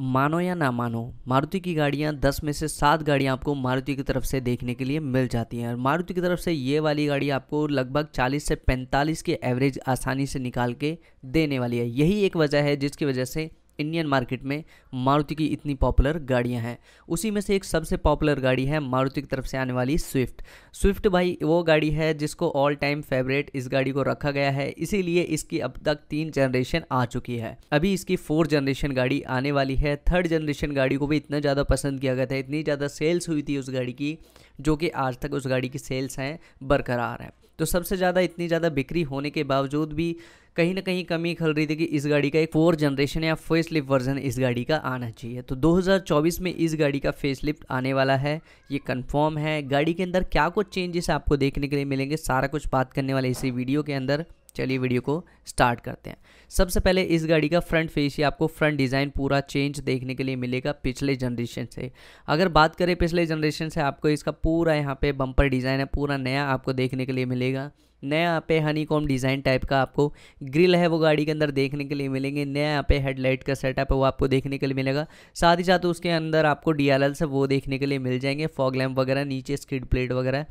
मानो या ना मानो मारुति की गाड़ियाँ दस में से सात गाड़ियाँ आपको मारुति की तरफ से देखने के लिए मिल जाती हैं और मारुति की तरफ से ये वाली गाड़ी आपको लगभग चालीस से पैंतालीस के एवरेज आसानी से निकाल के देने वाली है यही एक वजह है जिसकी वजह से इंडियन मार्केट में मारुति की इतनी पॉपुलर गाड़ियां हैं उसी में से एक सबसे पॉपुलर गाड़ी है मारुति की तरफ से आने वाली स्विफ्ट स्विफ्ट भाई वो गाड़ी है जिसको ऑल टाइम फेवरेट इस गाड़ी को रखा गया है इसीलिए इसकी अब तक तीन जनरेशन आ चुकी है अभी इसकी फोर्थ जनरेशन गाड़ी आने वाली है थर्ड जनरेशन गाड़ी को भी इतना ज़्यादा पसंद किया गया था इतनी ज़्यादा सेल्स हुई थी उस गाड़ी की जो कि आज तक उस गाड़ी की सेल्स हैं बरकरार हैं तो सबसे ज़्यादा इतनी ज़्यादा बिक्री होने के बावजूद भी कहीं ना कहीं कमी खल रही थी कि इस गाड़ी का एक फोर जनरेशन या फेस लिफ्ट वर्जन इस गाड़ी का आना चाहिए तो 2024 में इस गाड़ी का फेस लिफ्ट आने वाला है ये कंफर्म है गाड़ी के अंदर क्या कुछ चेंजेस आपको देखने के लिए मिलेंगे सारा कुछ बात करने वाले इसी वीडियो के अंदर चलिए वीडियो को स्टार्ट करते हैं सबसे पहले इस गाड़ी का फ्रंट फेस ही आपको फ्रंट डिज़ाइन पूरा चेंज देखने के लिए मिलेगा पिछले जनरेशन से अगर बात करें पिछले जनरेशन से आपको इसका पूरा यहाँ पे बम्पर डिज़ाइन है पूरा नया आपको देखने के लिए मिलेगा नया यहाँ पे हनी कॉम डिज़ाइन टाइप का आपको ग्रिल है वो गाड़ी के अंदर देखने के लिए मिलेंगे नया यहाँ पे हेडलाइट का सेटअप है वो आपको देखने के लिए मिलेगा साथ ही साथ उसके अंदर आपको डी एल वो देखने के लिए मिल जाएंगे फॉग लैम्प वगैरह नीचे स्किड प्लेट वगैरह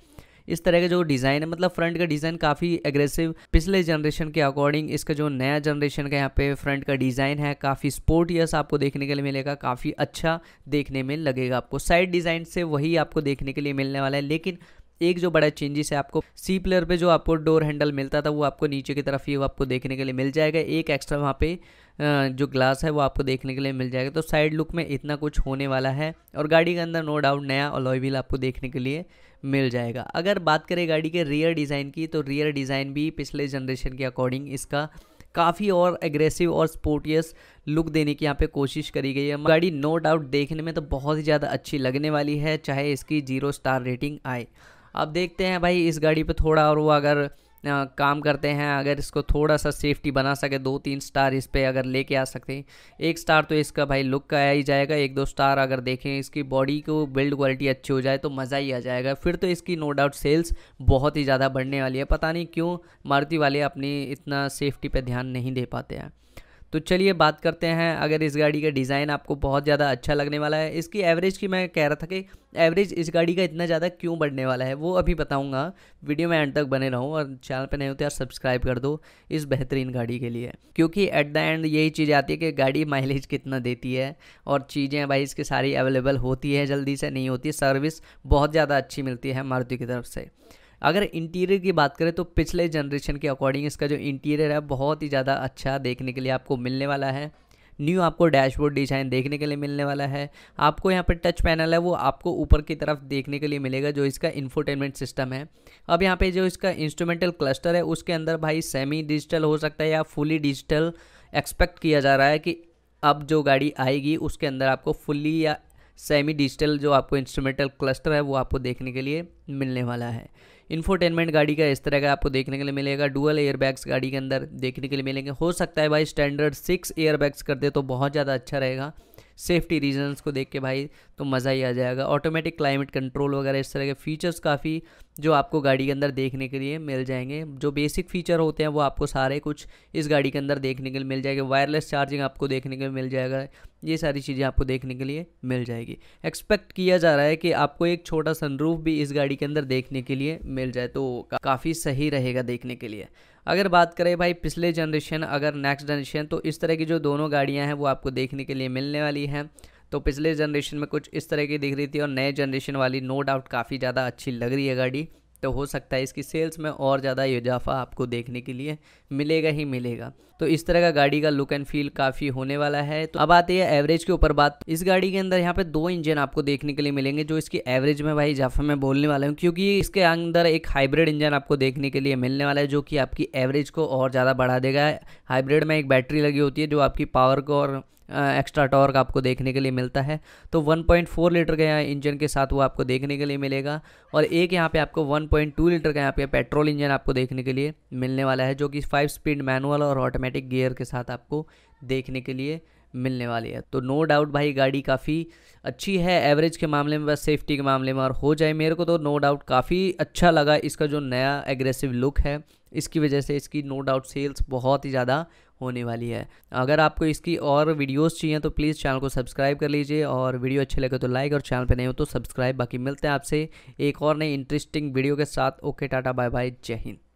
इस तरह का जो डिज़ाइन है मतलब फ्रंट का डिज़ाइन काफ़ी एग्रेसिव पिछले जनरेशन के अकॉर्डिंग इसका जो नया जनरेशन का यहाँ पे फ्रंट का डिज़ाइन है काफ़ी स्पोर्टियस आपको देखने के लिए मिलेगा काफ़ी अच्छा देखने में लगेगा आपको साइड डिज़ाइन से वही आपको देखने के लिए मिलने वाला है लेकिन एक जो बड़ा चेंजेस है आपको सी प्लेयर पे जो आपको डोर हैंडल मिलता था वो आपको नीचे की तरफ ये आपको देखने के लिए मिल जाएगा एक एक्स्ट्रा वहाँ पे जो ग्लास है वो आपको देखने के लिए मिल जाएगा तो साइड लुक में इतना कुछ होने वाला है और गाड़ी के अंदर नो डाउट नया अलॉय व्हील आपको देखने के लिए मिल जाएगा अगर बात करें गाड़ी के रियर डिज़ाइन की तो रियर डिज़ाइन भी पिछले जनरेशन के अकॉर्डिंग इसका काफ़ी और एग्रेसिव और स्पोर्टियस लुक देने की यहाँ पे कोशिश करी गई है गाड़ी नो डाउट देखने में तो बहुत ही ज़्यादा अच्छी लगने वाली है चाहे इसकी जीरो स्टार रेटिंग आए अब देखते हैं भाई इस गाड़ी पे थोड़ा और वो अगर आ, काम करते हैं अगर इसको थोड़ा सा सेफ्टी बना सके दो तीन स्टार इस पर अगर लेके आ सकते हैं एक स्टार तो इसका भाई लुक का आ ही जाएगा एक दो स्टार अगर देखें इसकी बॉडी को बिल्ड क्वालिटी अच्छी हो जाए तो मज़ा ही आ जाएगा फिर तो इसकी नो डाउट सेल्स बहुत ही ज़्यादा बढ़ने वाली है पता नहीं क्यों मारुति वाले अपनी इतना सेफ्टी पर ध्यान नहीं दे पाते हैं तो चलिए बात करते हैं अगर इस गाड़ी का डिज़ाइन आपको बहुत ज़्यादा अच्छा लगने वाला है इसकी एवरेज की मैं कह रहा था कि एवरेज इस गाड़ी का इतना ज़्यादा क्यों बढ़ने वाला है वो अभी बताऊंगा वीडियो में एंड तक बने रहूँ और चैनल पर नहीं होते तो यार सब्सक्राइब कर दो इस बेहतरीन गाड़ी के लिए क्योंकि एट द एंड यही चीज़ आती है कि गाड़ी माइलेज कितना देती है और चीज़ें भाई इसकी सारी अवेलेबल होती है जल्दी से नहीं होती सर्विस बहुत ज़्यादा अच्छी मिलती है मारुति की तरफ से अगर इंटीरियर की बात करें तो पिछले जनरेशन के अकॉर्डिंग इसका जो इंटीरियर है बहुत ही ज़्यादा अच्छा देखने के लिए आपको मिलने वाला है न्यू आपको डैशबोर्ड डिज़ाइन देखने के लिए मिलने वाला है आपको यहाँ पर टच पैनल है वो आपको ऊपर की तरफ देखने के लिए मिलेगा जो इसका इन्फोटेनमेंट सिस्टम है अब यहाँ पे जो इसका इंस्ट्रूमेंटल क्लस्टर है उसके अंदर भाई सेमी डिजिटल हो सकता है या फुली डिजिटल एक्सपेक्ट किया जा रहा है कि अब जो गाड़ी आएगी उसके अंदर आपको फुली या सेमी डिजिटल जो आपको इंस्ट्रूमेंटल क्लस्टर है वो आपको देखने के लिए मिलने वाला है इन्फोटेनमेंट गाड़ी का इस तरह का आपको देखने के लिए मिलेगा डुअल एयरबैग्स गाड़ी के अंदर देखने के लिए मिलेंगे हो सकता है भाई स्टैंडर्ड सिक्स एयरबैग्स कर दे तो बहुत ज़्यादा अच्छा रहेगा सेफ्टी रीजंस को देख के भाई तो मज़ा ही आ जाएगा ऑटोमेटिक क्लाइमेट कंट्रोल वगैरह इस तरह के फीचर्स काफ़ी जो आपको गाड़ी के अंदर देखने के लिए मिल जाएंगे जो बेसिक फीचर होते हैं वो आपको सारे कुछ इस गाड़ी के अंदर देखने के लिए मिल जाएगा वायरलेस चार्जिंग आपको देखने के लिए मिल जाएगा ये सारी चीज़ें आपको देखने के लिए मिल जाएगी एक्सपेक्ट किया जा रहा है कि आपको एक छोटा सनरूफ भी इस गाड़ी के अंदर देखने के लिए मिल जाए तो का, काफ़ी सही रहेगा देखने के लिए अगर बात करें भाई पिछले जनरेशन अगर नेक्स्ट जनरेशन तो इस तरह की जो दोनों गाड़ियाँ हैं वो आपको देखने के लिए मिलने वाली हैं तो पिछले जनरेशन में कुछ इस तरह की दिख रही थी और नए जनरेशन वाली नो डाउट काफ़ी ज़्यादा अच्छी लग रही है गाड़ी तो हो सकता है इसकी सेल्स में और ज़्यादा इजाफा आपको देखने के लिए मिलेगा ही मिलेगा तो इस तरह का गाड़ी का लुक एंड फील काफ़ी होने वाला है तो अब आते हैं एवरेज के ऊपर बात इस गाड़ी के अंदर यहाँ पे दो इंजन आपको देखने के लिए मिलेंगे जो इसकी एवरेज में भाई इजाफा में बोलने वाला हूँ क्योंकि इसके अंदर एक हाइब्रिड इंजन आपको देखने के लिए मिलने वाला है जो कि आपकी एवरेज को और ज़्यादा बढ़ा देगा हाइब्रिड में एक बैटरी लगी होती है जो आपकी पावर को और एक्स्ट्रा टॉर्क आपको देखने के लिए मिलता है तो 1.4 लीटर का यहाँ इंजन के साथ वो आपको देखने के लिए मिलेगा और एक यहाँ पे आपको 1.2 लीटर का यहाँ पे पेट्रोल इंजन आपको देखने के लिए मिलने वाला है जो कि फाइव स्पीड मैनुअल और ऑटोमेटिक गियर के साथ आपको देखने के लिए मिलने वाली है तो नो डाउट भाई गाड़ी काफ़ी अच्छी है एवरेज के मामले में बस सेफ्टी के मामले में और हो जाए मेरे को तो नो डाउट काफ़ी अच्छा लगा इसका जो नया एग्रेसिव लुक है इसकी वजह से इसकी नो डाउट सेल्स बहुत ही ज़्यादा होने वाली है अगर आपको इसकी और वीडियोस चाहिए तो प्लीज़ चैनल को सब्सक्राइब कर लीजिए और वीडियो अच्छे लगे तो लाइक और चैनल पर नहीं हो तो सब्सक्राइब बाकी मिलते हैं आपसे एक और नई इंटरेस्टिंग वीडियो के साथ ओके टाटा बाय बाय जय हिंद